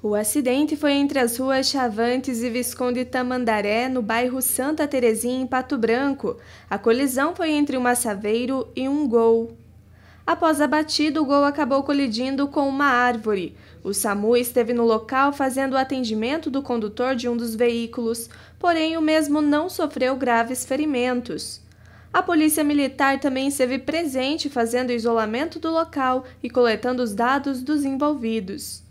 O acidente foi entre as ruas Chavantes e Visconde Tamandaré, no bairro Santa Terezinha, em Pato Branco. A colisão foi entre um assaveiro e um gol. Após a batida, o gol acabou colidindo com uma árvore. O SAMU esteve no local fazendo o atendimento do condutor de um dos veículos, porém o mesmo não sofreu graves ferimentos. A Polícia Militar também esteve presente fazendo o isolamento do local e coletando os dados dos envolvidos.